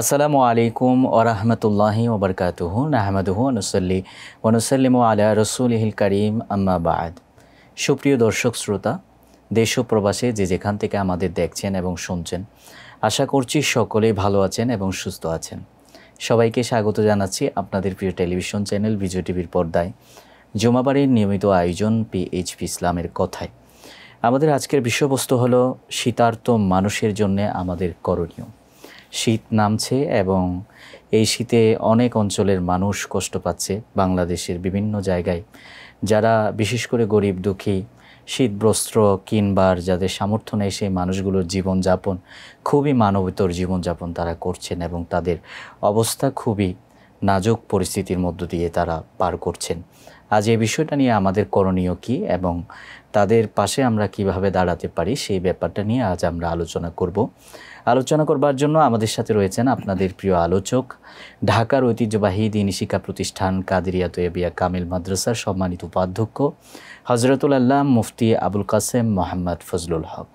আসসালামু আলাইকুম ওরহমতুল্লাহি ওবরকাতুহু আহমদুহু অনুসল্লি অনুসল্লিম আলা রসুলহিল করিম আম্মাবাদ সুপ্রিয় দর্শক শ্রোতা দেশ প্রবাসে যে যেখান থেকে আমাদের দেখছেন এবং শুনছেন আশা করছি সকলেই ভালো আছেন এবং সুস্থ আছেন সবাইকে স্বাগত জানাচ্ছি আপনাদের প্রিয় টেলিভিশন চ্যানেল বিজয় টিভির পর্দায় জুমাবাড়ির নিয়মিত আয়োজন পিএইচপি ইসলামের কথায় আমাদের আজকের বিষয়বস্তু হলো শীতার্থ মানুষের জন্য আমাদের করণীয় শীত নামছে এবং এই শীতে অনেক অঞ্চলের মানুষ কষ্ট পাচ্ছে বাংলাদেশের বিভিন্ন জায়গায় যারা বিশেষ করে গরিব দুঃখী শীতবস্ত্র কিনবার যাদের সামর্থ্য নেই সেই মানুষগুলোর জীবনযাপন খুবই মানবতর জীবনযাপন তারা করছেন এবং তাদের অবস্থা খুবই নাজুক পরিস্থিতির মধ্য দিয়ে তারা পার করছেন আজ এই বিষয়টা নিয়ে আমাদের করণীয় কি এবং তাদের পাশে আমরা কিভাবে দাঁড়াতে পারি সেই ব্যাপারটা নিয়ে আজ আমরা আলোচনা করব আলোচনা করবার জন্য আমাদের সাথে রয়েছেন আপনাদের প্রিয় আলোচক ঢাকার ঐতিহ্যবাহী দিনী শিক্ষা প্রতিষ্ঠান কাদিরিয়া তৈবিয়া কামিল মাদ্রাসার সম্মানিত উপাধ্যক্ষ হজরতুল আল্লাহ মুফতি আবুল কাসেম মোহাম্মদ ফজলুল হক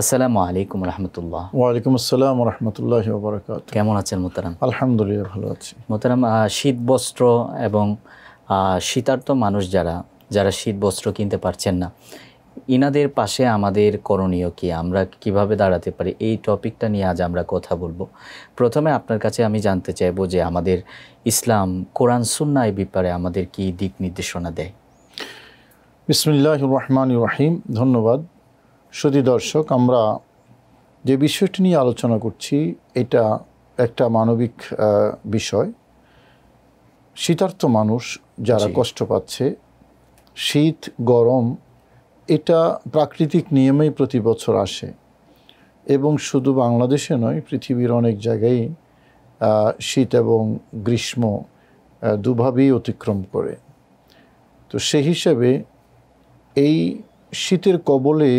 আসসালামু আলাইকুম রহমতুল্লাহ ওয়ালাইকুম আসসালাম রহমতুল্লাহ কেমন আছেন মোতারাম আলহামদুলিল্লাহ ভালো আছি মোতারাম শীত বস্ত্র এবং শীতার্থ মানুষ যারা যারা শীত বস্ত্র কিনতে পারছেন না ইনাদের পাশে আমাদের করণীয় কি আমরা কিভাবে দাঁড়াতে পারি এই টপিকটা নিয়ে আজ আমরা কথা বলবো প্রথমে আপনার কাছে আমি জানতে চাইব যে আমাদের ইসলাম কোরআন সুন্না এই ব্যাপারে আমাদের কি দিক নির্দেশনা দেয় বিসমিল্লাহ রহমান রাহিম ধন্যবাদ সতী দর্শক আমরা যে বিষয়টি নিয়ে আলোচনা করছি এটা একটা মানবিক বিষয় শীতার্থ মানুষ যারা কষ্ট পাচ্ছে শীত গরম এটা প্রাকৃতিক নিয়মেই প্রতি বছর আসে এবং শুধু বাংলাদেশে নয় পৃথিবীর অনেক জায়গায় শীত এবং গ্রীষ্ম দুভাবেই অতিক্রম করে তো সেই হিসেবে এই শীতের কবলে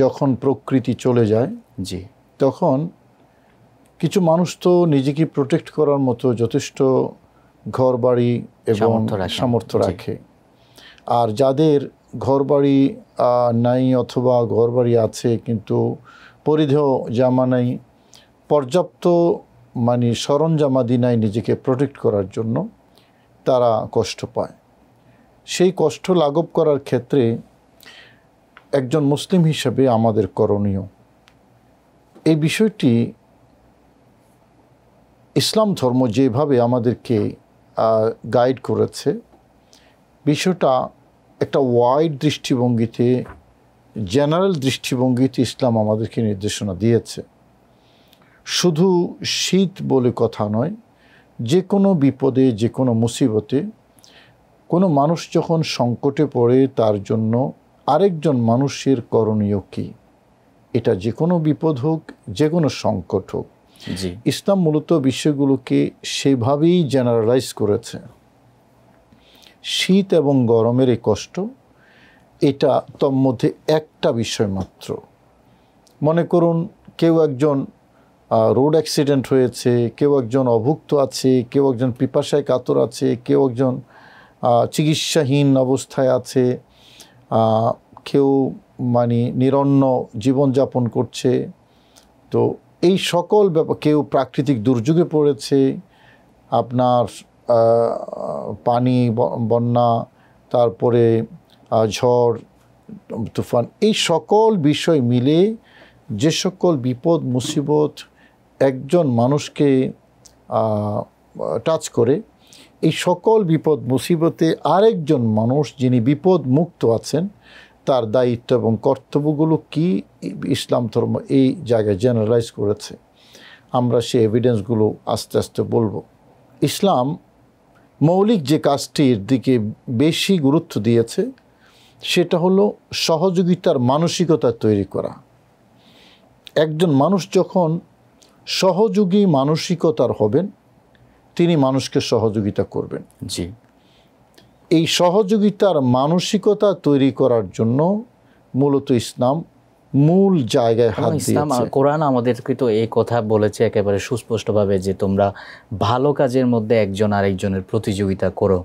যখন প্রকৃতি চলে যায় জি তখন কিছু মানুষ তো নিজেকে প্রোটেক্ট করার মতো যথেষ্ট ঘর বাড়ি এবং সামর্থ্য রাখে আর যাদের ঘরবাড়ি নাই অথবা ঘরবাড়ি আছে কিন্তু পরিধেয় জামা নাই পর্যাপ্ত মানে সরঞ্জামাদি নাই নিজেকে প্রোটেক্ট করার জন্য তারা কষ্ট পায় সেই কষ্ট লাঘব করার ক্ষেত্রে একজন মুসলিম হিসেবে আমাদের করণীয় এই বিষয়টি ইসলাম ধর্ম যেভাবে আমাদেরকে গাইড করেছে বিষয়টা একটা ওয়াইড দৃষ্টিভঙ্গিতে জেনারেল দৃষ্টিভঙ্গিতে ইসলাম আমাদেরকে নির্দেশনা দিয়েছে শুধু শীত বলে কথা নয় যে কোনো বিপদে যে কোনো মুসিবতে কোনো মানুষ যখন সংকটে পড়ে তার জন্য আরেকজন মানুষের করণীয় কী এটা যে কোনো বিপদ হোক যে কোনো সংকট হোক ইসলাম মূলত বিষয়গুলোকে সেভাবেই জেনারেলাইজ করেছে শীত এবং গরমের এই কষ্ট এটা মধ্যে একটা বিষয় মাত্র মনে করুন কেউ একজন রোড অ্যাক্সিডেন্ট হয়েছে কেউ একজন অভুক্ত আছে কেউ একজন পিপাসায় কাতর আছে কেউ একজন চিকিৎসাহীন অবস্থায় আছে কেউ মানে নিরন্ন জীবনযাপন করছে তো এই সকল ব্যাপার কেউ প্রাকৃতিক দুর্যোগে পড়েছে আপনার পানি বন্যা তারপরে ঝড় তুফান এই সকল বিষয় মিলে যে সকল বিপদ মুসিবত একজন মানুষকে টাচ করে এই সকল বিপদ মুসিবতে আরেকজন মানুষ যিনি বিপদ মুক্ত আছেন তার দায়িত্ব এবং কর্তব্যগুলো কি ইসলাম ধর্ম এই জায়গায় জেনারেলাইজ করেছে আমরা সে এভিডেন্সগুলো আস্তে আস্তে বলবো ইসলাম মৌলিক যে কাজটির দিকে বেশি গুরুত্ব দিয়েছে সেটা হলো সহযোগিতার মানসিকতা তৈরি করা একজন মানুষ যখন সহযোগী মানসিকতার হবেন তিনি মানুষকে সহযোগিতা করবেন জি এই সহযোগিতার মানসিকতা তৈরি করার জন্য মূলত ইসলাম মূল জায়গায় হাত ইসলাম কোরআন আমাদেরকে তো এই কথা বলেছে একেবারে সুস্পষ্টভাবে যে তোমরা ভালো কাজের মধ্যে একজন আরেকজনের প্রতিযোগিতা করো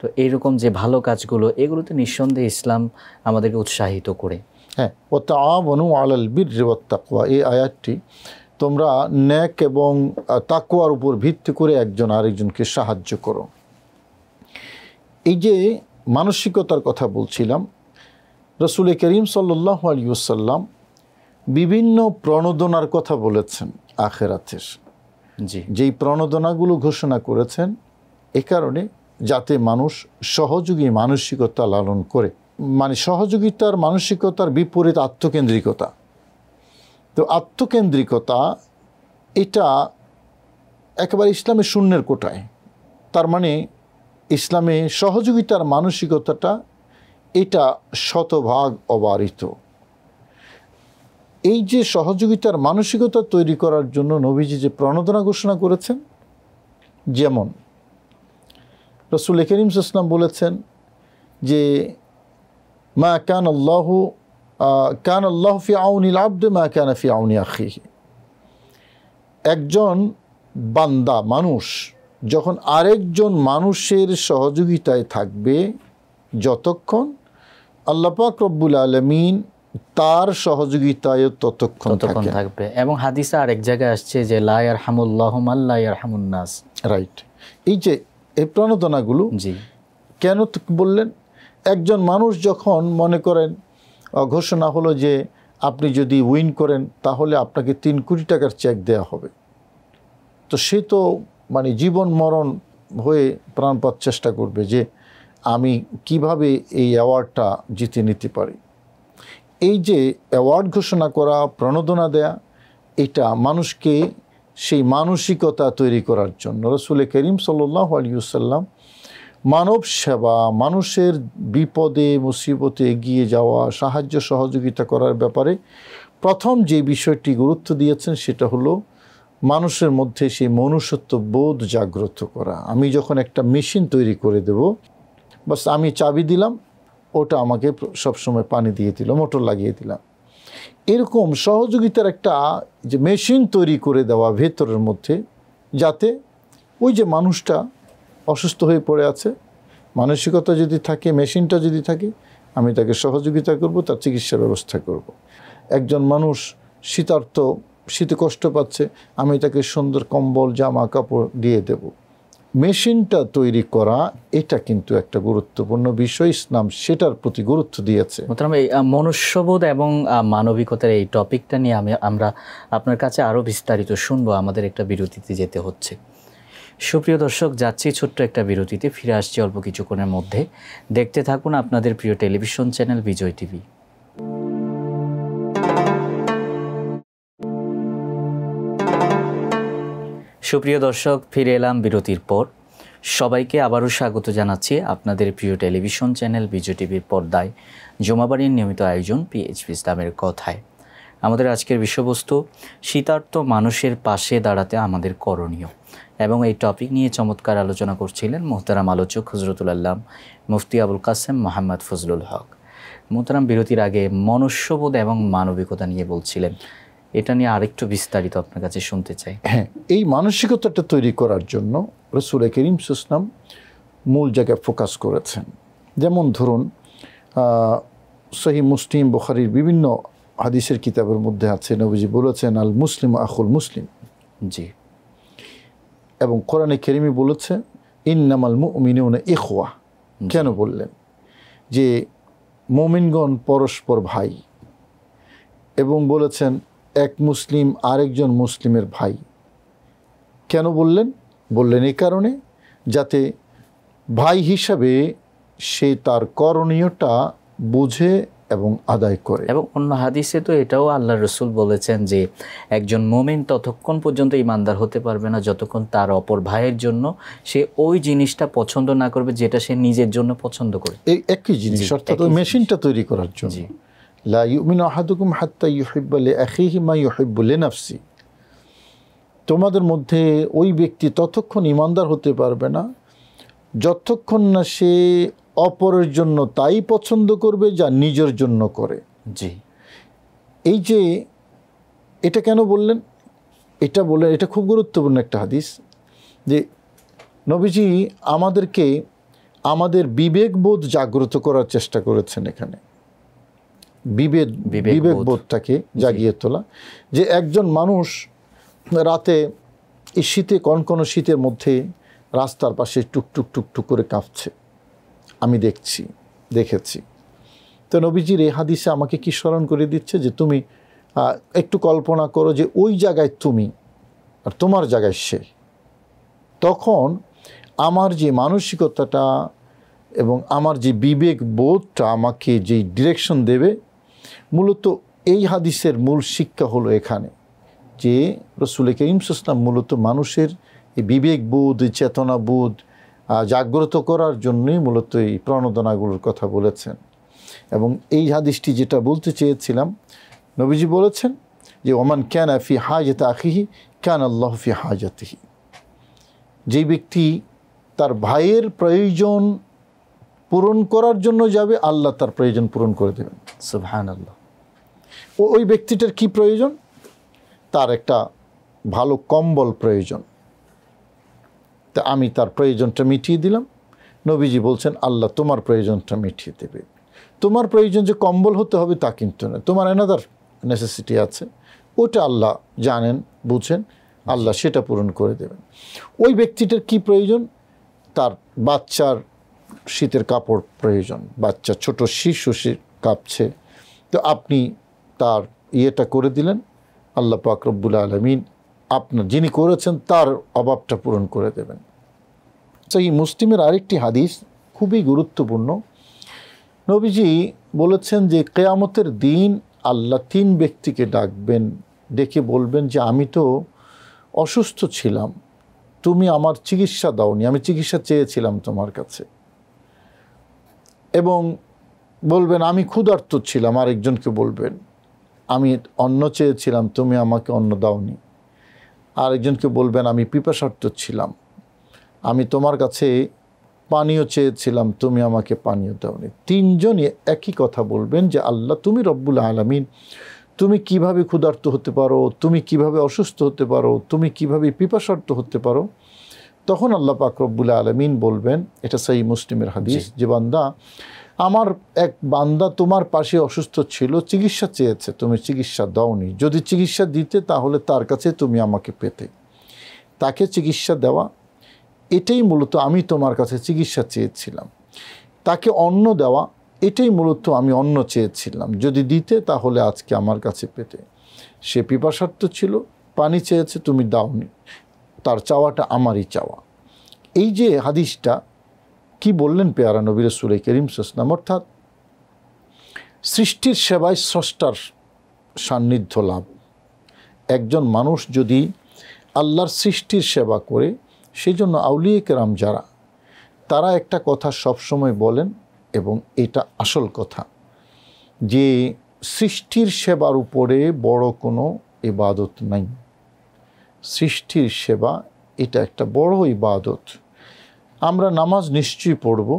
তো এইরকম যে ভালো কাজগুলো এগুলোতে নিঃসন্দেহে ইসলাম আমাদেরকে উৎসাহিত করে হ্যাঁ ও বনু বীর তাকুয়া এই আয়াতটি তোমরা ন্যাক এবং তাকুয়ার উপর ভিত্তি করে একজন আরেকজনকে সাহায্য করো এই যে মানসিকতার কথা বলছিলাম রসুল করিম সাল্লাহ আলিয়াল্লাম বিভিন্ন প্রণোদনার কথা বলেছেন আখেরাতের জি যেই প্রণোদনাগুলো ঘোষণা করেছেন এ কারণে যাতে মানুষ সহযোগী মানসিকতা লালন করে মানে সহযোগিতার মানসিকতার বিপরীত আত্মকেন্দ্রিকতা তো আত্মকেন্দ্রিকতা এটা একেবারে ইসলামের শূন্যের কোটায় তার মানে ইসলামে সহযোগিতার মানসিকতাটা এটা শতভাগ অবারিত এই যে সহযোগিতার মানসিকতা তৈরি করার জন্য নবীজি যে প্রণোদনা ঘোষণা করেছেন যেমন রসুল করিম ইসলাম বলেছেন যে মা কান আল্লাহ কান আল্লাহ ফি লাভ আব্দ মা কান ফি আউনি আখি একজন বান্দা মানুষ যখন আরেকজন মানুষের সহযোগিতায় থাকবে যতক্ষণ আল্লাপাক রব্বুল আলমিন তার সহযোগিতায় ততক্ষণ ততক্ষণ থাকবে এবং হাদিসা আর এক জায়গায় আসছে যে লায়ার হামুল্লাহ আল্লাহ হামুন্নাস রাইট এই যে এই প্রণোদনাগুলো জি কেন বললেন একজন মানুষ যখন মনে করেন ঘোষণা হলো যে আপনি যদি উইন করেন তাহলে আপনাকে তিন কোটি টাকার চেক দেয়া হবে তো সে তো মানে জীবন মরণ হয়ে প্রাণপাত চেষ্টা করবে যে আমি কিভাবে এই অ্যাওয়ার্ডটা জিতে নিতে পারি এই যে অ্যাওয়ার্ড ঘোষণা করা প্রণোদনা দেয়া এটা মানুষকে সেই মানসিকতা তৈরি করার জন্য রসুল করিম সাল্লাহ আলিউসাল্লাম মানব সেবা মানুষের বিপদে মুসিবতে এগিয়ে যাওয়া সাহায্য সহযোগিতা করার ব্যাপারে প্রথম যে বিষয়টি গুরুত্ব দিয়েছেন সেটা হলো মানুষের মধ্যে সেই মনুষ্যত্ব বোধ জাগ্রত করা আমি যখন একটা মেশিন তৈরি করে দেব বাস আমি চাবি দিলাম ওটা আমাকে সবসময় পানি দিয়ে দিল মোটর লাগিয়ে দিলাম এরকম সহযোগিতার একটা যে মেশিন তৈরি করে দেওয়া ভেতরের মধ্যে যাতে ওই যে মানুষটা অসুস্থ হয়ে পড়ে আছে মানসিকতা যদি থাকে মেশিনটা যদি থাকে আমি তাকে সহযোগিতা করব তার চিকিৎসা ব্যবস্থা করব। একজন মানুষ শীতার্থ শীতে কষ্ট পাচ্ছে আমি তাকে সুন্দর কম্বল জামা কাপড় দিয়ে দেবো মেশিনটা তৈরি করা এটা কিন্তু একটা গুরুত্বপূর্ণ বিষয় ইসলাম সেটার প্রতি গুরুত্ব দিয়েছে এই মনুষ্যবোধ এবং মানবিকতার এই টপিকটা নিয়ে আমি আমরা আপনার কাছে আরও বিস্তারিত শুনবো আমাদের একটা বিরতিতে যেতে হচ্ছে সুপ্রিয় দর্শক যাচ্ছি ছোট্ট একটা বিরতিতে ফিরে আসছি অল্প কিছুক্ষণের মধ্যে দেখতে থাকুন আপনাদের প্রিয় টেলিভিশন চ্যানেল বিজয় টিভি সুপ্রিয় দর্শক ফিরে এলাম বিরতির পর সবাইকে আবারও স্বাগত জানাচ্ছি আপনাদের প্রিয় টেলিভিশন চ্যানেল বিজয় টিভির পর্দায় জমাবাড়ির নিয়মিত আয়োজন পিএইচপি ইসলামের কথায় আমাদের আজকের বিষয়বস্তু শীতার্থ মানুষের পাশে দাঁড়াতে আমাদের করণীয় এবং এই টপিক নিয়ে চমৎকার আলোচনা করছিলেন মোহতারাম আলোচক হজরতুল আল্লাম মুফতি আবুল কাসেম মোহাম্মদ ফজলুল হক মোহতারাম বিরতির আগে মনুষ্যবোধ এবং মানবিকতা নিয়ে বলছিলেন এটা নিয়ে আরেকটু বিস্তারিত আপনার কাছে শুনতে চাই হ্যাঁ এই মানসিকতাটা তৈরি করার জন্য রসুল করিম সুসলাম মূল জায়গায় ফোকাস করেছেন যেমন ধরুন সহি মুসলিম বুখারির বিভিন্ন হাদিসের কিতাবের মধ্যে আছে নবীজি বলেছেন আল মুসলিম আখুল মুসলিম জি এবং কোরআনে কেরিমি বলেছে ইন্নামাল উনে এখোয়া কেন বললেন যে মোমিনগণ পরস্পর ভাই এবং বলেছেন এক মুসলিম আরেকজন মুসলিমের ভাই কেন বললেন বললেন এ কারণে যাতে ভাই হিসাবে সে তার করণীয়টা বুঝে এবং আদায় করে এবং অন্য হাদিসে তো এটাও আল্লাহ রসুল বলেছেন যে একজন মোমেন ততক্ষণ পর্যন্ত ইমানদার হতে পারবে না যতক্ষণ তার অপর ভাইয়ের জন্য সে ওই জিনিসটা পছন্দ না করবে যেটা সে নিজের জন্য পছন্দ করে এই একই জিনিস অর্থাৎ মেশিনটা তৈরি করার জন্য লা ইউমিন আহাদুকুম নাফসি তোমাদের মধ্যে ওই ব্যক্তি ততক্ষণ ইমানদার হতে পারবে না যতক্ষণ না সে অপরের জন্য তাই পছন্দ করবে যা নিজের জন্য করে জি এই যে এটা কেন বললেন এটা বললেন এটা খুব গুরুত্বপূর্ণ একটা হাদিস যে নবীজি আমাদেরকে আমাদের বিবেকবোধ জাগ্রত করার চেষ্টা করেছেন এখানে বিবেক বিবেকবোধটাকে জাগিয়ে তোলা যে একজন মানুষ রাতে এই শীতে কনকনো শীতের মধ্যে রাস্তার পাশে টুকটুক টুকটুক করে কাঁপছে আমি দেখছি দেখেছি তো নবীজির এই হাদিসে আমাকে কি স্মরণ করে দিচ্ছে যে তুমি একটু কল্পনা করো যে ওই জায়গায় তুমি আর তোমার জায়গায় সে তখন আমার যে মানসিকতাটা এবং আমার যে বিবেক বোধটা আমাকে যেই ডিরেকশন দেবে মূলত এই হাদিসের মূল শিক্ষা হলো এখানে যে রসুল করিম সুসলাম মূলত মানুষের এই বিবেক বোধ চেতনা বোধ জাগ্রত করার জন্যই মূলত এই প্রণোদনাগুলোর কথা বলেছেন এবং এই হাদিসটি যেটা বলতে চেয়েছিলাম নবীজি বলেছেন যে ওমান ক্যান ফি হাজত আখিহি ক্যান আল্লাহ ফি হাজতিহি যেই ব্যক্তি তার ভাইয়ের প্রয়োজন পূরণ করার জন্য যাবে আল্লাহ তার প্রয়োজন পূরণ করে দেবেন আল্লাহ ওই ব্যক্তিটার কি প্রয়োজন তার একটা ভালো কম্বল প্রয়োজন তা আমি তার প্রয়োজনটা মিটিয়ে দিলাম নবীজি বলছেন আল্লাহ তোমার প্রয়োজনটা মিটিয়ে দেবে তোমার প্রয়োজন যে কম্বল হতে হবে তা কিন্তু না তোমার এনাদার নেসেসিটি আছে ওটা আল্লাহ জানেন বুঝেন আল্লাহ সেটা পূরণ করে দেবেন ওই ব্যক্তিটার কি প্রয়োজন তার বাচ্চার শীতের কাপড় প্রয়োজন বাচ্চা ছোট শিশু কাঁপছে তো আপনি তার ইয়েটা করে দিলেন আল্লাহ পাক রব্বুল আলমিন আপনার যিনি করেছেন তার অভাবটা পূরণ করে দেবেন এই মুসলিমের আরেকটি হাদিস খুবই গুরুত্বপূর্ণ নবীজি বলেছেন যে কেয়ামতের দিন আল্লাহ তিন ব্যক্তিকে ডাকবেন ডেকে বলবেন যে আমি তো অসুস্থ ছিলাম তুমি আমার চিকিৎসা দাওনি আমি চিকিৎসা চেয়েছিলাম তোমার কাছে এবং বলবেন আমি ক্ষুধার্ত ছিলাম আরেকজনকে বলবেন আমি অন্ন চেয়েছিলাম তুমি আমাকে অন্ন দাওনি আরেকজনকে বলবেন আমি পিপাসার্থ ছিলাম আমি তোমার কাছে পানীয় চেয়েছিলাম তুমি আমাকে পানীয় দাওনি তিনজনই একই কথা বলবেন যে আল্লাহ তুমি রব্বুল আলমিন তুমি কিভাবে ক্ষুধার্ত হতে পারো তুমি কিভাবে অসুস্থ হতে পারো তুমি কিভাবে পিপাসার্থ হতে পারো তখন আল্লাহ পাক রব্বুল আলমিন বলবেন এটা সেই মুসলিমের হাদিস যে বান্দা আমার এক বান্দা তোমার পাশে অসুস্থ ছিল চিকিৎসা চেয়েছে তুমি চিকিৎসা দাওনি যদি চিকিৎসা দিতে তাহলে তার কাছে তুমি আমাকে পেতে তাকে চিকিৎসা দেওয়া এটাই মূলত আমি তোমার কাছে চিকিৎসা চেয়েছিলাম তাকে অন্ন দেওয়া এটাই মূলত আমি অন্ন চেয়েছিলাম যদি দিতে তাহলে আজকে আমার কাছে পেতে সে পিপাসার্থ ছিল পানি চেয়েছে তুমি দাওনি তার চাওয়াটা আমারই চাওয়া এই যে হাদিসটা কি বললেন পেয়ারা নবীর সুরে করিম সাসলাম অর্থাৎ সৃষ্টির সেবায় স্রষ্টার সান্নিধ্য লাভ একজন মানুষ যদি আল্লাহর সৃষ্টির সেবা করে সেই জন্য আউলিয়ে কেরাম যারা তারা একটা কথা সবসময় বলেন এবং এটা আসল কথা যে সৃষ্টির সেবার উপরে বড় কোনো ইবাদত নাই সৃষ্টির সেবা এটা একটা বড় ইবাদত আমরা নামাজ নিশ্চয়ই পড়ব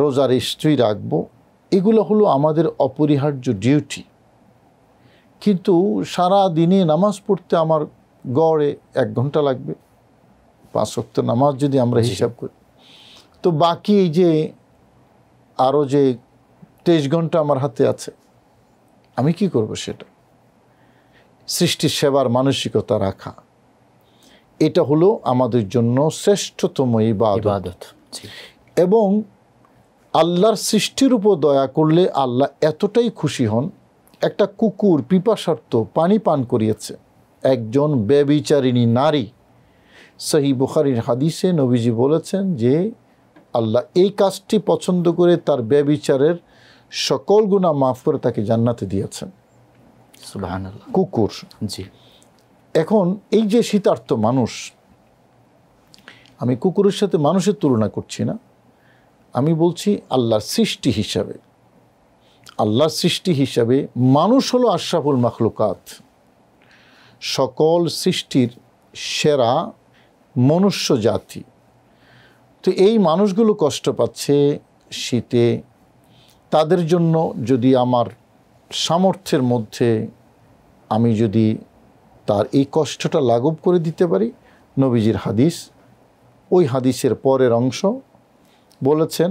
রোজা নিশ্চয়ই রাখবো এগুলো হলো আমাদের অপরিহার্য ডিউটি কিন্তু সারা দিনে নামাজ পড়তে আমার গড়ে এক ঘন্টা লাগবে পাঁচ সপ্তাহ নামাজ যদি আমরা হিসাব করি তো বাকি এই যে আরও যে তেইশ ঘন্টা আমার হাতে আছে আমি কি করব সেটা সৃষ্টির সেবার মানসিকতা রাখা এটা হলো আমাদের জন্য শ্রেষ্ঠতম ইবাদত এবং আল্লাহর সৃষ্টির উপর দয়া করলে আল্লাহ এতটাই খুশি হন একটা কুকুর পিপাসার্থ পানি পান করিয়েছে একজন ব্যবিচারিণী নারী সহি বুখারির হাদিসে নবীজি বলেছেন যে আল্লাহ এই কাজটি পছন্দ করে তার ব্যবিচারের সকল গুণা মাফ করে তাকে জান্নাতে দিয়েছেন কুকুর জি এখন এই যে শীতার্থ মানুষ আমি কুকুরের সাথে মানুষের তুলনা করছি না আমি বলছি আল্লাহর সৃষ্টি হিসাবে আল্লাহর সৃষ্টি হিসাবে মানুষ হলো আশরাফুল মখলুকাত সকল সৃষ্টির সেরা মনুষ্য জাতি তো এই মানুষগুলো কষ্ট পাচ্ছে শীতে তাদের জন্য যদি আমার সামর্থ্যের মধ্যে আমি যদি তার এই কষ্টটা লাঘব করে দিতে পারি নবীজির হাদিস ওই হাদিসের পরের অংশ বলেছেন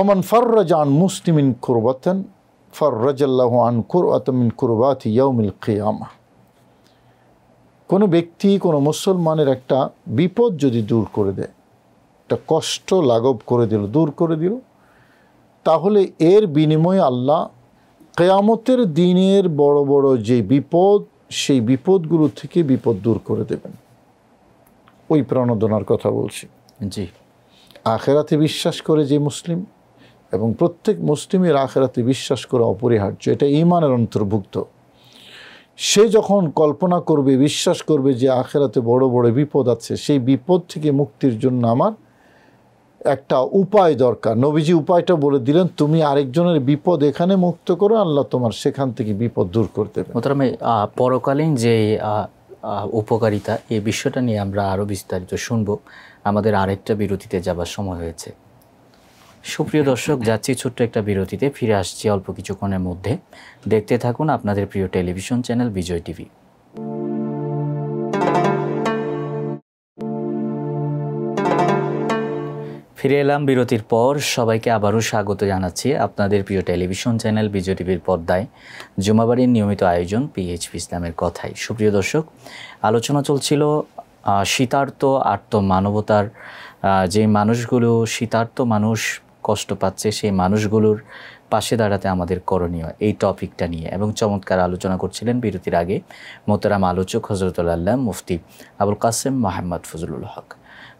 ওমান ফর্রাজ আন মুসলিমিন কুরবাতেন ফর্রাজাল্লাহ আন কুরআতমিন কুরবাত ইয়াউমিল কেয়ামা কোনো ব্যক্তি কোনো মুসলমানের একটা বিপদ যদি দূর করে দেয় একটা কষ্ট লাঘব করে দিল দূর করে দিল তাহলে এর বিনিময়ে আল্লাহ কেয়ামতের দিনের বড় বড় যে বিপদ সেই বিপদগুলো থেকে বিপদ দূর করে দেবেন ওই প্রণোদনার কথা বলছি জি আখেরাতে বিশ্বাস করে যে মুসলিম এবং প্রত্যেক মুসলিমের আখেরাতে বিশ্বাস করা অপরিহার্য এটা ইমানের অন্তর্ভুক্ত সে যখন কল্পনা করবে বিশ্বাস করবে যে আখেরাতে বড় বড় বিপদ আছে সেই বিপদ থেকে মুক্তির জন্য আমার একটা উপায় দরকার নবীজি উপায়টা বলে দিলেন তুমি আরেকজনের বিপদ এখানে মুক্ত করো আল্লাহ তোমার সেখান থেকে বিপদ দূর করতে মোতারামে পরকালীন যে উপকারিতা এই বিষয়টা নিয়ে আমরা আরও বিস্তারিত শুনব আমাদের আরেকটা বিরতিতে যাবার সময় হয়েছে সুপ্রিয় দর্শক যাচ্ছি ছোট্ট একটা বিরতিতে ফিরে আসছি অল্প কিছুক্ষণের মধ্যে দেখতে থাকুন আপনাদের প্রিয় টেলিভিশন চ্যানেল বিজয় টিভি ফিরে এলাম বিরতির পর সবাইকে আবারও স্বাগত জানাচ্ছি আপনাদের প্রিয় টেলিভিশন চ্যানেল বিজয় টিভির পর্দায় জুমাবাড়ির নিয়মিত আয়োজন পিএইচপি ইসলামের কথাই সুপ্রিয় দর্শক আলোচনা চলছিল শীতার্থ আর্ত মানবতার যে মানুষগুলো শীতার্থ মানুষ কষ্ট পাচ্ছে সেই মানুষগুলোর পাশে দাঁড়াতে আমাদের করণীয় এই টপিকটা নিয়ে এবং চমৎকার আলোচনা করছিলেন বিরতির আগে মোতারাম আলোচক হজরতুল্লাহ মুফতি আবুল কাসেম মোহাম্মদ ফজলুল হক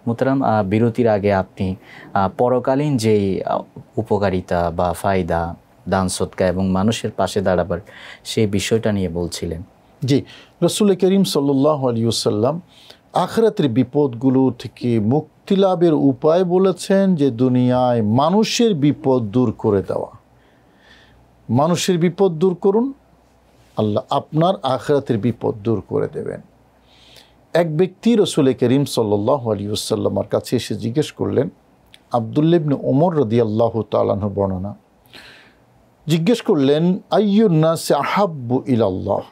মুতারাম বিরতির আগে আপনি পরকালীন যেই উপকারিতা বা ফায়দা দান সৎকা এবং মানুষের পাশে দাঁড়াবার সেই বিষয়টা নিয়ে বলছিলেন জি রসুল করিম সাল্লাহ আলিয়াল্লাম আখরাতের বিপদগুলো থেকে মুক্তি লাভের উপায় বলেছেন যে দুনিয়ায় মানুষের বিপদ দূর করে দেওয়া মানুষের বিপদ দূর করুন আল্লাহ আপনার আখরাতের বিপদ দূর করে দেবেন এক ব্যক্তি রসুল করিম সাল্লাহ আলিউসাল্লামার কাছে এসে জিজ্ঞেস করলেন আবদুল্লিবনে ওমর রদি আল্লাহ তালাহ বর্ণনা জিজ্ঞেস করলেন আইয়ুন্নাস আহাব্বু ইলাল্লাহ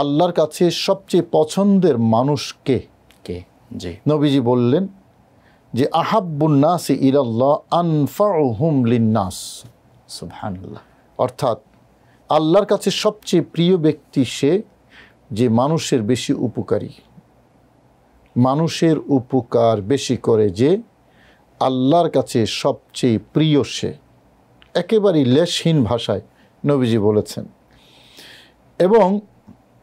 আল্লাহর কাছে সবচেয়ে পছন্দের মানুষ কে কে জি নবীজি বললেন যে আহাব্বুন্নাস ইলাল্লাহ হুম লিন্নাস অর্থাৎ আল্লাহর কাছে সবচেয়ে প্রিয় ব্যক্তি সে যে মানুষের বেশি উপকারী মানুষের উপকার বেশি করে যে আল্লাহর কাছে সবচেয়ে প্রিয় সে একেবারেই লেশহীন ভাষায় নবীজি বলেছেন এবং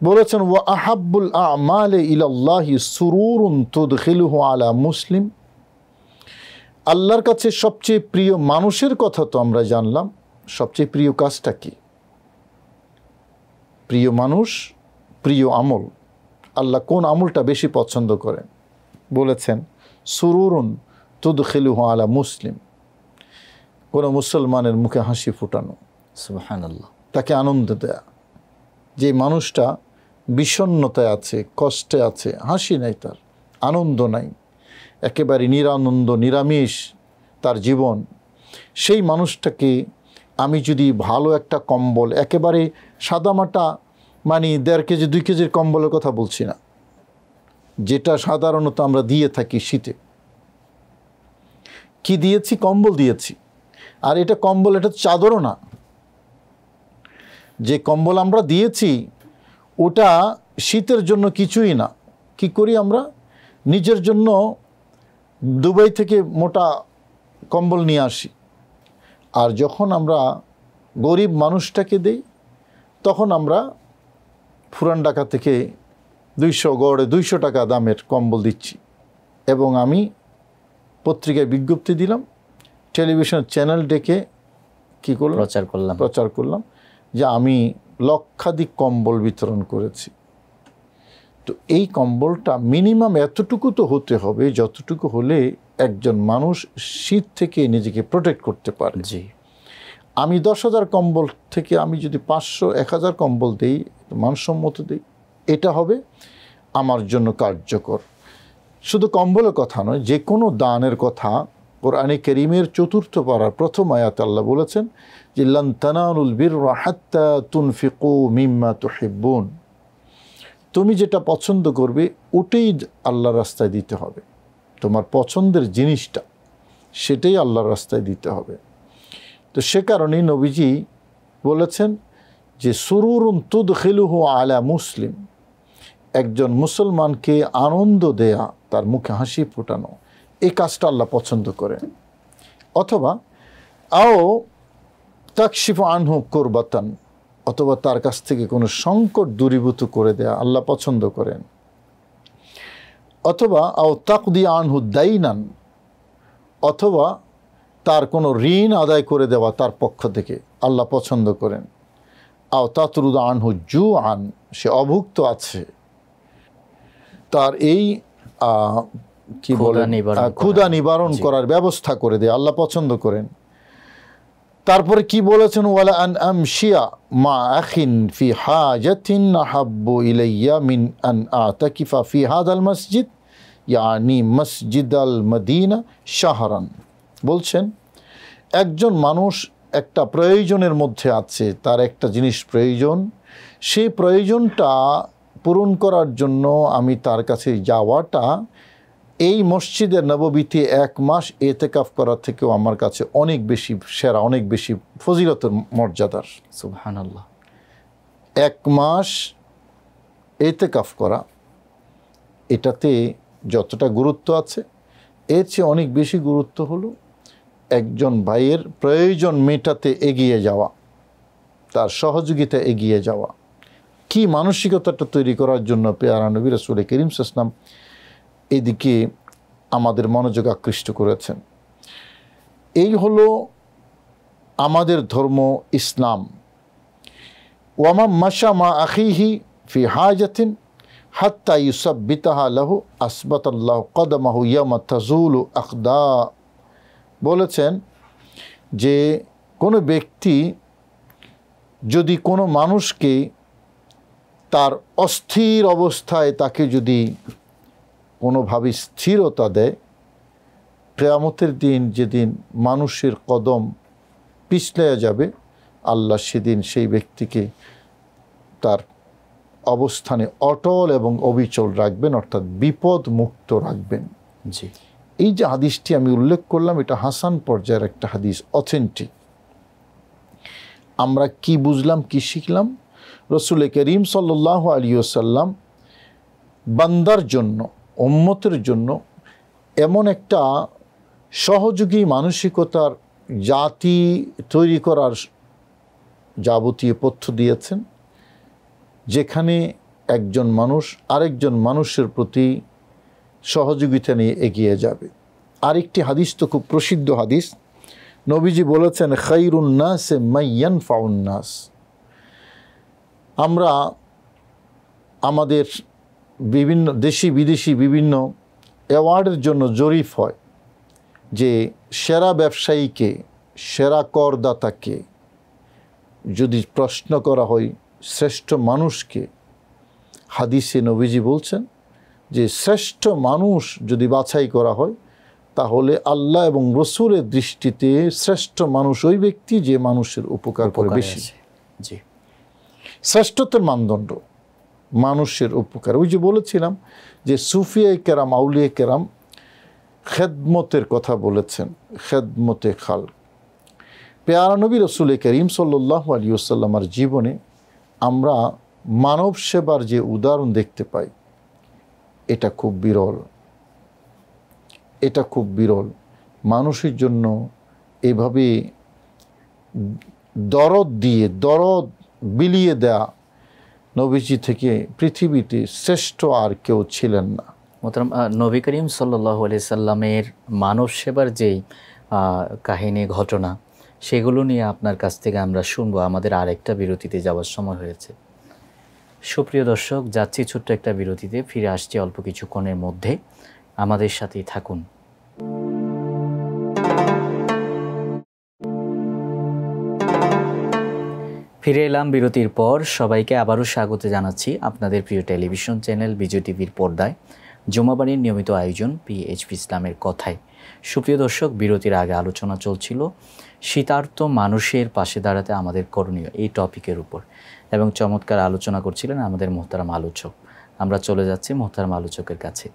বলেছেন ও আহাবুল আলে ইলাল্লাহি সুরুরুন তুদখিলুহ আলা মুসলিম আল্লাহর কাছে সবচেয়ে প্রিয় মানুষের কথা তো আমরা জানলাম সবচেয়ে প্রিয় কাজটা কি প্রিয় মানুষ প্রিয় আমল আল্লাহ কোন আমলটা বেশি পছন্দ করেন বলেছেন সুরুরুন তুদ খেলুহ আলা মুসলিম কোনো মুসলমানের মুখে হাসি ফুটানো আল্লাহ তাকে আনন্দ দেয়া যে মানুষটা বিষণ্নতায় আছে কষ্টে আছে হাসি নাই তার আনন্দ নাই একেবারে নিরানন্দ নিরামিষ তার জীবন সেই মানুষটাকে আমি যদি ভালো একটা কম্বল একেবারে সাদামাটা মানে দেড় কেজি দুই কেজির কম্বলের কথা বলছি না যেটা সাধারণত আমরা দিয়ে থাকি শীতে কি দিয়েছি কম্বল দিয়েছি আর এটা কম্বল এটা চাদরও না যে কম্বল আমরা দিয়েছি ওটা শীতের জন্য কিছুই না কি করি আমরা নিজের জন্য দুবাই থেকে মোটা কম্বল নিয়ে আসি আর যখন আমরা গরিব মানুষটাকে দেই তখন আমরা পুরান ডাকা থেকে দুইশো গড়ে দুইশো টাকা দামের কম্বল দিচ্ছি এবং আমি পত্রিকায় বিজ্ঞপ্তি দিলাম টেলিভিশন চ্যানেল ডেকে কী করলাম প্রচার করলাম প্রচার করলাম যে আমি লক্ষাধিক কম্বল বিতরণ করেছি তো এই কম্বলটা মিনিমাম এতটুকু তো হতে হবে যতটুকু হলে একজন মানুষ শীত থেকে নিজেকে প্রোটেক্ট করতে পারে জি আমি দশ হাজার কম্বল থেকে আমি যদি পাঁচশো এক হাজার কম্বল দিই মানসম্মত দিই এটা হবে আমার জন্য কার্যকর শুধু কম্বলের কথা নয় যে কোনো দানের কথা কোরআনে করিমের চতুর্থ পাড়ার প্রথম আয়াত আল্লাহ বলেছেন যে লন্তানানুল বীর রাহাত্তা তুনফিকু মিম্মা তুহিব্বুন তুমি যেটা পছন্দ করবে ওটাই আল্লাহ রাস্তায় দিতে হবে তোমার পছন্দের জিনিসটা সেটাই আল্লাহর রাস্তায় দিতে হবে তো সে কারণেই নবীজি বলেছেন যে সুরুরুন তুদ খিলুহু আলা মুসলিম একজন মুসলমানকে আনন্দ দেয়া তার মুখে হাসি ফোটানো এই কাজটা আল্লাহ পছন্দ করেন অথবা আও তাকশিফ আনহু কোরবাতান অথবা তার কাছ থেকে কোনো সংকট দূরীভূত করে দেয়া আল্লাহ পছন্দ করেন অথবা আও তাকদি আনহু দাইনান অথবা তার কোনো ঋণ আদায় করে দেওয়া তার পক্ষ থেকে আল্লাহ পছন্দ করেন আও তাতরুদ আনহু জু আন সে অভুক্ত আছে তার এই কি বলে ক্ষুদা নিবারণ করার ব্যবস্থা করে দেয় আল্লাহ পছন্দ করেন তারপরে কি বলেছেন ওয়ালা আন আম শিয়া মা আখিন ফি হাজাতিন হাব্বু ইলাইয়া মিন আন আতাকিফা ফি হাদ আল মসজিদ ইয়ানি মসজিদ আল মদিনা শাহরান বলছেন একজন মানুষ একটা প্রয়োজনের মধ্যে আছে তার একটা জিনিস প্রয়োজন সেই প্রয়োজনটা পূরণ করার জন্য আমি তার কাছে যাওয়াটা এই মসজিদের নববীতে এক মাস এতেকাফ করার থেকেও আমার কাছে অনেক বেশি সেরা অনেক বেশি ফজিলতের মর্যাদার আল্লাহ এক মাস এতেকাফ করা এটাতে যতটা গুরুত্ব আছে এর চেয়ে অনেক বেশি গুরুত্ব হলো একজন ভাইয়ের প্রয়োজন মেটাতে এগিয়ে যাওয়া তার সহযোগিতা এগিয়ে যাওয়া কি মানসিকতাটা তৈরি করার জন্য পেয়ারা নবীর সুরে করিম সাসলাম এদিকে আমাদের মনোযোগ আকৃষ্ট করেছেন এই হলো আমাদের ধর্ম ইসলাম ওয়ামা মাসা মা আখিহি ফি হাজাতিন হাত্তা ইউসাব বিতাহা লাহু আসবাত আল্লাহ কদমাহু ইয়ামা তাজুল আকদা বলেছেন যে কোনো ব্যক্তি যদি কোনো মানুষকে তার অস্থির অবস্থায় তাকে যদি কোনোভাবে স্থিরতা দেয় প্রেয়ামতের দিন যেদিন মানুষের কদম পিছলে যাবে আল্লাহ সেদিন সেই ব্যক্তিকে তার অবস্থানে অটল এবং অবিচল রাখবেন অর্থাৎ বিপদ মুক্ত রাখবেন জি এই যে হাদিসটি আমি উল্লেখ করলাম এটা হাসান পর্যায়ের একটা হাদিস অথেন্টিক আমরা কি বুঝলাম কি শিখলাম রসুল করিম সাল্লাহ আলিয়াল্লাম বান্দার জন্য ওম্মতের জন্য এমন একটা সহযোগী মানসিকতার জাতি তৈরি করার যাবতীয় পথ্য দিয়েছেন যেখানে একজন মানুষ আরেকজন মানুষের প্রতি সহযোগিতা নিয়ে এগিয়ে যাবে আরেকটি হাদিস তো খুব প্রসিদ্ধ হাদিস নবীজি বলেছেন খৈরুন্নাস মাইয়ান ফাউন্নাস আমরা আমাদের বিভিন্ন দেশি বিদেশি বিভিন্ন অ্যাওয়ার্ডের জন্য জরিফ হয় যে সেরা ব্যবসায়ীকে সেরা করদাতাকে যদি প্রশ্ন করা হয় শ্রেষ্ঠ মানুষকে হাদিসে নবীজি বলছেন যে শ্রেষ্ঠ মানুষ যদি বাছাই করা হয় তাহলে আল্লাহ এবং রসুলের দৃষ্টিতে শ্রেষ্ঠ মানুষ ওই ব্যক্তি যে মানুষের উপকার করে বেশি জি শ্রেষ্ঠত্বের মানদণ্ড মানুষের উপকার ওই যে বলেছিলাম যে সুফিয়াই কেরাম আউলিয়া কেরাম খেদমতের কথা বলেছেন খেদমতে খাল পেয়ারা নবী রসুল করিম সাল্লাহ আলী জীবনে আমরা মানব সেবার যে উদাহরণ দেখতে পাই এটা খুব বিরল এটা খুব বিরল মানুষের জন্য এভাবে দরদ দিয়ে দরদ বিলিয়ে দেয়া নবীজি থেকে পৃথিবীতে শ্রেষ্ঠ আর কেউ ছিলেন না মতাম নবী করিম সাল্লাহ আলি সাল্লামের মানব সেবার যেই কাহিনী ঘটনা সেগুলো নিয়ে আপনার কাছ থেকে আমরা শুনবো আমাদের আরেকটা বিরতিতে যাওয়ার সময় হয়েছে সুপ্রিয় দর্শক যাচ্ছি ছোট্ট একটা বিরতিতে ফিরে আসছি অল্প কিছুক্ষণের মধ্যে আমাদের সাথেই থাকুন ফিরে এলাম বিরতির পর সবাইকে আবারও স্বাগত জানাচ্ছি আপনাদের প্রিয় টেলিভিশন চ্যানেল বিজয় টিভির পর্দায় জুমাবাড়ির নিয়মিত আয়োজন পিএইচপি ইসলামের কথায় সুপ্রিয় দর্শক বিরতির আগে আলোচনা চলছিল শীতার্থ মানুষের পাশে দাঁড়াতে আমাদের করণীয় এই টপিকের উপর এবং চমৎকার আলোচনা করছিলেন আমাদের মোহতারাম আলোচক আমরা চলে যাচ্ছি মোহতারাম আলোচকের কাছে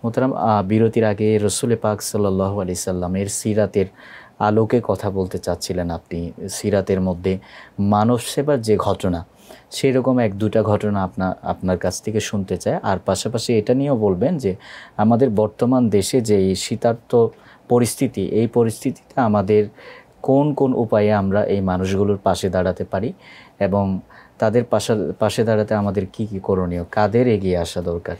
মোহতারাম বিরতির আগে রসুলে পাক সাল আলি সাল্লামের সিরাতের আলোকে কথা বলতে চাচ্ছিলেন আপনি সিরাতের মধ্যে মানব সেবার যে ঘটনা সেই রকম এক দুটা ঘটনা আপনার আপনার কাছ থেকে শুনতে চায় আর পাশাপাশি এটা নিয়েও বলবেন যে আমাদের বর্তমান দেশে যে এই শীতার্থ পরিস্থিতি এই পরিস্থিতিতে আমাদের কোন কোন উপায়ে আমরা এই মানুষগুলোর পাশে দাঁড়াতে পারি এবং তাদের পাশে পাশে দাঁড়াতে আমাদের কি কি করণীয় কাদের এগিয়ে আসা দরকার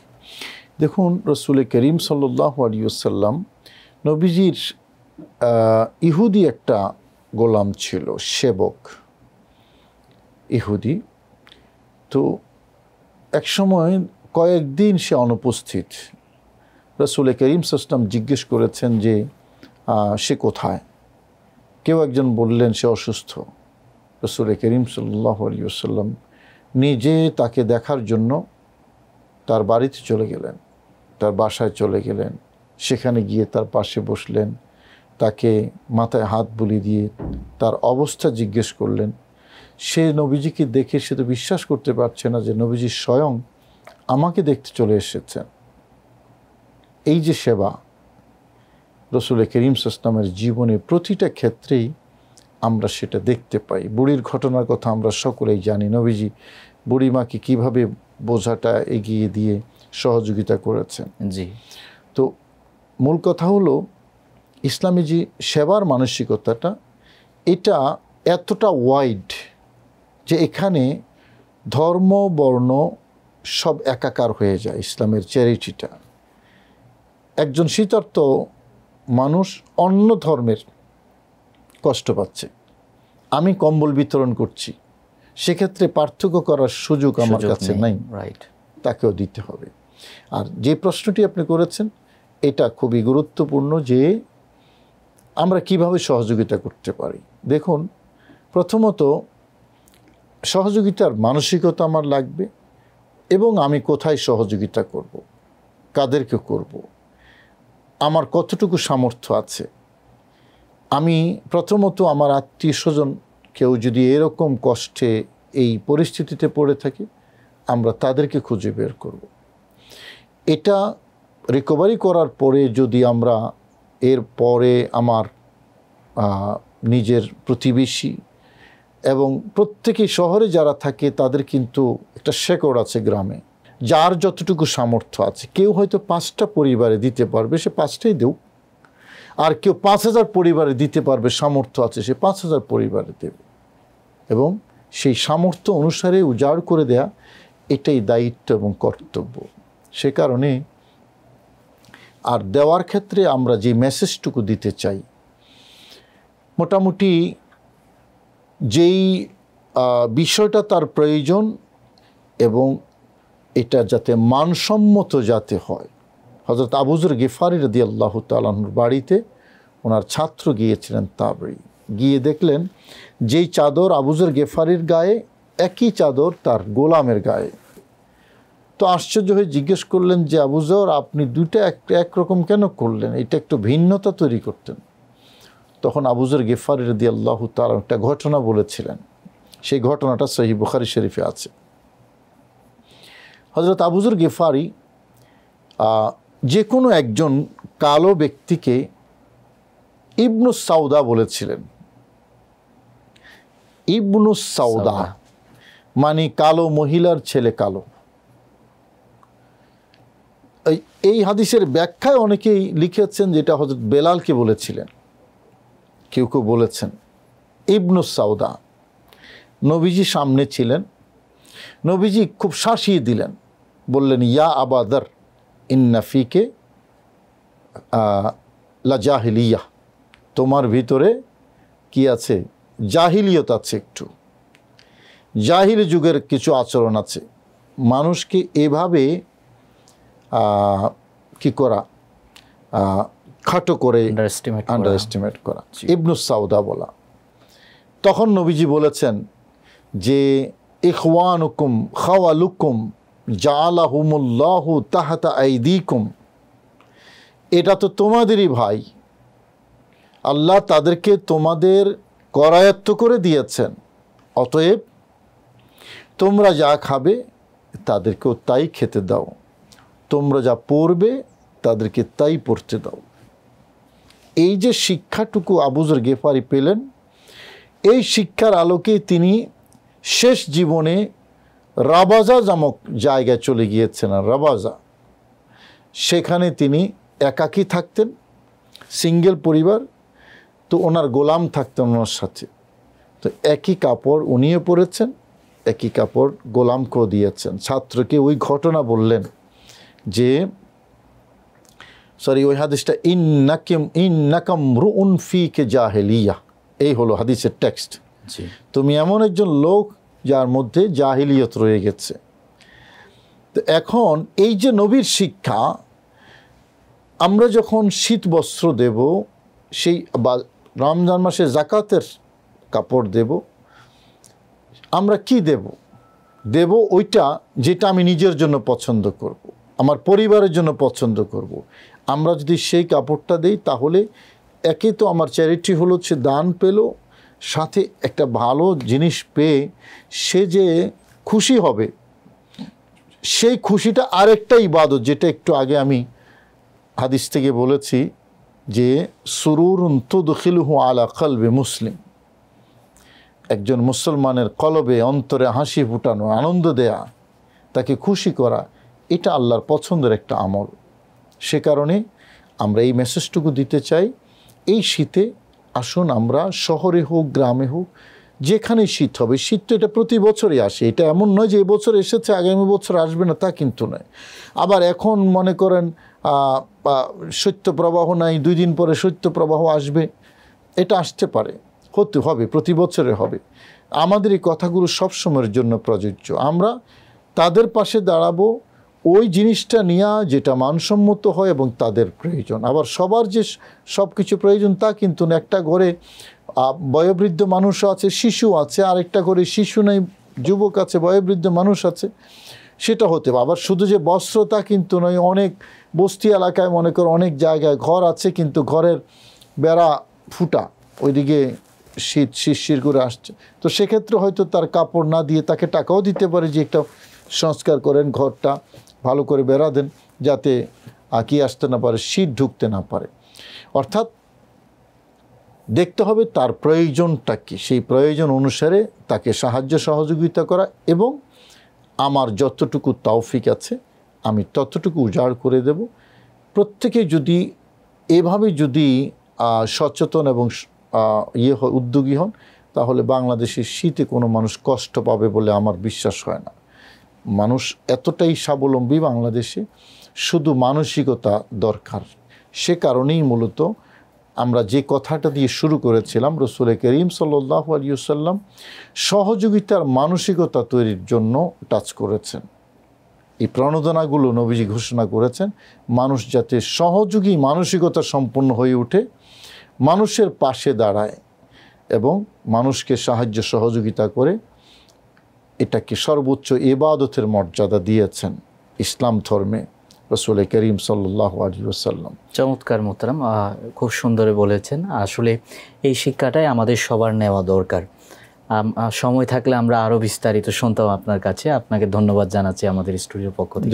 দেখুন রসুল করিম সাল্লাহ আলিয়াল্লাম নবীজির ইহুদি একটা গোলাম ছিল সেবক ইহুদি তো একসময় কয়েকদিন সে অনুপস্থিত রসুল করিম সাল্লাম জিজ্ঞেস করেছেন যে সে কোথায় কেউ একজন বললেন সে অসুস্থ রসুল করিম সাল্লাহ আলিয়াল্লাম নিজে তাকে দেখার জন্য তার বাড়িতে চলে গেলেন তার বাসায় চলে গেলেন সেখানে গিয়ে তার পাশে বসলেন তাকে মাথায় হাত বুলি দিয়ে তার অবস্থা জিজ্ঞেস করলেন সে নবীজিকে দেখে সে তো বিশ্বাস করতে পারছে না যে নবীজি স্বয়ং আমাকে দেখতে চলে এসেছেন এই যে সেবা রসুল করিম সাস্তামের জীবনে প্রতিটা ক্ষেত্রেই আমরা সেটা দেখতে পাই বুড়ির ঘটনার কথা আমরা সকলেই জানি নবীজি বুড়িমাকে কিভাবে বোঝাটা এগিয়ে দিয়ে সহযোগিতা করেছেন জি তো মূল কথা হলো ইসলামী যে সেবার মানসিকতাটা এটা এতটা ওয়াইড যে এখানে ধর্ম বর্ণ সব একাকার হয়ে যায় ইসলামের চ্যারিটিটা একজন শীতার্থ মানুষ অন্য ধর্মের কষ্ট পাচ্ছে আমি কম্বল বিতরণ করছি সেক্ষেত্রে পার্থক্য করার সুযোগ আমার কাছে নাই রাইট তাকেও দিতে হবে আর যে প্রশ্নটি আপনি করেছেন এটা খুবই গুরুত্বপূর্ণ যে আমরা কিভাবে সহযোগিতা করতে পারি দেখুন প্রথমত সহযোগিতার মানসিকতা আমার লাগবে এবং আমি কোথায় সহযোগিতা করব। কাদেরকে করব। আমার কতটুকু সামর্থ্য আছে আমি প্রথমত আমার আত্মীয় স্বজন কেউ যদি এরকম কষ্টে এই পরিস্থিতিতে পড়ে থাকে আমরা তাদেরকে খুঁজে বের করব এটা রিকভারি করার পরে যদি আমরা এর পরে আমার নিজের প্রতিবেশী এবং প্রত্যেকে শহরে যারা থাকে তাদের কিন্তু একটা শেকড় আছে গ্রামে যার যতটুকু সামর্থ্য আছে কেউ হয়তো পাঁচটা পরিবারে দিতে পারবে সে পাঁচটাই দেউক আর কেউ পাঁচ হাজার পরিবারে দিতে পারবে সামর্থ্য আছে সে পাঁচ হাজার পরিবারে দেবে এবং সেই সামর্থ্য অনুসারে উজাড় করে দেয়া এটাই দায়িত্ব এবং কর্তব্য সে কারণে আর দেওয়ার ক্ষেত্রে আমরা যে মেসেজটুকু দিতে চাই মোটামুটি যেই বিষয়টা তার প্রয়োজন এবং এটা যাতে মানসম্মত যাতে হয় হজরত আবুজুর গেফারি রদি আল্লাহ তালাহুর বাড়িতে ওনার ছাত্র গিয়েছিলেন তাবড়ি গিয়ে দেখলেন যেই চাদর আবুজের গেফারির গায়ে একই চাদর তার গোলামের গায়ে তো আশ্চর্য হয়ে জিজ্ঞেস করলেন যে আবুজর আপনি দুইটা এক একরকম কেন করলেন এটা একটু ভিন্নতা তৈরি করতেন তখন আবুজর গেফারির রদি আল্লাহ তার একটা ঘটনা বলেছিলেন সেই ঘটনাটা সহি বুখারি শরীফে আছে হজরত আবুজর গেফারি যে কোনো একজন কালো ব্যক্তিকে ইবনু সাউদা বলেছিলেন ইবনু সাউদা মানে কালো মহিলার ছেলে কালো এই হাদিসের ব্যাখ্যায় অনেকেই লিখেছেন যেটা হজরত বেলালকে বলেছিলেন কেউ কেউ বলেছেন ইবনু সাউদা নবীজি সামনে ছিলেন নবীজি খুব শাসিয়ে দিলেন বললেন ইয়া আবাদার ইন্নাফিকে লাজাহিলিয়া তোমার ভিতরে কি আছে জাহিলিয়ত আছে একটু জাহিল যুগের কিছু আচরণ আছে মানুষকে এভাবে কি করা খাটো করে আন্ডার এস্টিমেট করা ইবনুস সাউদা বলা তখন নবীজি বলেছেন যে লুকুম খাওয়ালুকুম জালাহুমুল্লাহু তাহাতা আইদিকুম এটা তো তোমাদেরই ভাই আল্লাহ তাদেরকে তোমাদের করায়ত্ত করে দিয়েছেন অতএব তোমরা যা খাবে তাদেরকেও তাই খেতে দাও তোমরা যা পড়বে তাদেরকে তাই পড়তে দাও এই যে শিক্ষাটুকু আবুজর গেফারি পেলেন এই শিক্ষার আলোকে তিনি শেষ জীবনে রাবাজা জামক জায়গায় চলে গিয়েছেন রাবাজা সেখানে তিনি একাকী থাকতেন সিঙ্গেল পরিবার তো ওনার গোলাম থাকতেন ওনার সাথে তো একই কাপড় উনিও পরেছেন একই কাপড় গোলামকেও দিয়েছেন ছাত্রকে ওই ঘটনা বললেন যে সরি ওই হাদিসটা ইন নাকিম ইন রু উন ফি কে জাহেলিয়া এই হলো হাদিসের টেক্সট তুমি এমন একজন লোক যার মধ্যে জাহিলিয়ত রয়ে গেছে তো এখন এই যে নবীর শিক্ষা আমরা যখন শীত বস্ত্র দেব সেই বা রমজান মাসে জাকাতের কাপড় দেব আমরা কি দেব দেব ওইটা যেটা আমি নিজের জন্য পছন্দ করব। আমার পরিবারের জন্য পছন্দ করব। আমরা যদি সেই কাপড়টা দেই তাহলে একে তো আমার চ্যারিটি হলো সে দান পেল সাথে একটা ভালো জিনিস পেয়ে সে যে খুশি হবে সেই খুশিটা আরেকটা ইবাদত যেটা একটু আগে আমি হাদিস থেকে বলেছি যে সুরুরুন তুদখিলহু আলা কলবে মুসলিম একজন মুসলমানের কলবে অন্তরে হাসি ফুটানো আনন্দ দেয়া তাকে খুশি করা এটা আল্লাহর পছন্দের একটা আমল সে কারণে আমরা এই মেসেজটুকু দিতে চাই এই শীতে আসুন আমরা শহরে হোক গ্রামে হোক যেখানে শীত হবে শীত তো এটা প্রতি বছরই আসে এটা এমন নয় যে এবছর এসেছে আগামী বছর আসবে না তা কিন্তু নয় আবার এখন মনে করেন শৈত্য প্রবাহ নাই দুই দিন পরে শৈত্য প্রবাহ আসবে এটা আসতে পারে হতে হবে প্রতি বছরে হবে আমাদের এই কথাগুলো সবসময়ের জন্য প্রযোজ্য আমরা তাদের পাশে দাঁড়াবো ওই জিনিসটা নিয়ে যেটা মানসম্মত হয় এবং তাদের প্রয়োজন আবার সবার যে সব কিছু প্রয়োজন তা কিন্তু একটা ঘরে বয়োবৃদ্ধ মানুষ আছে শিশু আছে আরেকটা ঘরে শিশু নেই যুবক আছে বয়োবৃদ্ধ মানুষ আছে সেটা হতে আবার শুধু যে বস্ত্র তা কিন্তু নয় অনেক বস্তি এলাকায় মনে করো অনেক জায়গায় ঘর আছে কিন্তু ঘরের বেড়া ফুটা ওইদিকে শীত শিরশির করে আসছে তো সেক্ষেত্রে হয়তো তার কাপড় না দিয়ে তাকে টাকাও দিতে পারে যে একটা সংস্কার করেন ঘরটা ভালো করে বেড়া দেন যাতে আঁকিয়ে আসতে না পারে শীত ঢুকতে না পারে অর্থাৎ দেখতে হবে তার প্রয়োজনটা কি সেই প্রয়োজন অনুসারে তাকে সাহায্য সহযোগিতা করা এবং আমার যতটুকু তৌফিক আছে আমি ততটুকু উজাড় করে দেব প্রত্যেকে যদি এভাবে যদি সচেতন এবং ইয়ে উদ্যোগী হন তাহলে বাংলাদেশের শীতে কোনো মানুষ কষ্ট পাবে বলে আমার বিশ্বাস হয় না মানুষ এতটাই স্বাবলম্বী বাংলাদেশে শুধু মানসিকতা দরকার সে কারণেই মূলত আমরা যে কথাটা দিয়ে শুরু করেছিলাম রসুলের করিম সাল্লাহ আলিয়াল্লাম সহযোগিতার মানসিকতা তৈরির জন্য টাচ করেছেন এই প্রণোদনাগুলো নবীজি ঘোষণা করেছেন মানুষ যাতে সহযোগী মানসিকতা সম্পন্ন হয়ে ওঠে মানুষের পাশে দাঁড়ায় এবং মানুষকে সাহায্য সহযোগিতা করে এটাকে সর্বোচ্চ এবাদতের মর্যাদা দিয়েছেন ইসলাম ধর্মে রসুল করিম সাল্লাহ চমৎকার মোতারাম খুব সুন্দরে বলেছেন আসলে এই শিক্ষাটাই আমাদের সবার নেওয়া দরকার সময় থাকলে আমরা আরও বিস্তারিত শুনতাম আপনার কাছে আপনাকে ধন্যবাদ জানাচ্ছি আমাদের স্টুডিও পক্ষ থেকে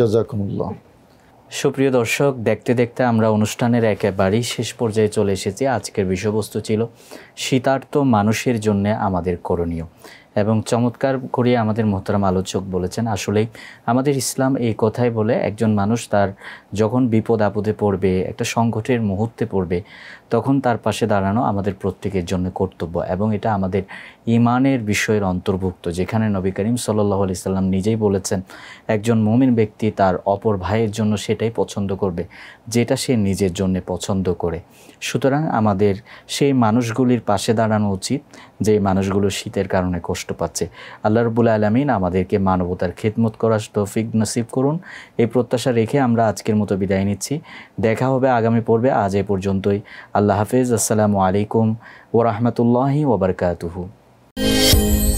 সুপ্রিয় দর্শক দেখতে দেখতে আমরা অনুষ্ঠানের একেবারেই শেষ পর্যায়ে চলে এসেছি আজকের বিষয়বস্তু ছিল শীতার্থ মানুষের জন্য আমাদের করণীয় এবং চমৎকার করিয়ে আমাদের মোহতারাম আলোচক বলেছেন আসলে আমাদের ইসলাম এই কথাই বলে একজন মানুষ তার যখন বিপদ আপদে পড়বে একটা সংকটের মুহূর্তে পড়বে তখন তার পাশে দাঁড়ানো আমাদের প্রত্যেকের জন্য কর্তব্য এবং এটা আমাদের ইমানের বিষয়ের অন্তর্ভুক্ত যেখানে নবী করিম সাল্লাহ আলি সাল্লাম নিজেই বলেছেন একজন মুমিন ব্যক্তি তার অপর ভাইয়ের জন্য সেটাই পছন্দ করবে যেটা সে নিজের জন্য পছন্দ করে সুতরাং আমাদের সেই মানুষগুলির পাশে দাঁড়ানো উচিত যে মানুষগুলো শীতের কারণে কষ্ট পাচ্ছে আল্লাহ রবুল আলমিন আমাদেরকে মানবতার খেদমত করার তৌফিক নসিব করুন এই প্রত্যাশা রেখে আমরা আজকের মতো বিদায় নিচ্ছি দেখা হবে আগামী পর্বে আজ এ পর্যন্তই আল্লাহ হাফেজ আসসালামু আলাইকুম ওরহমতুল্লাহি ওবরকাতহু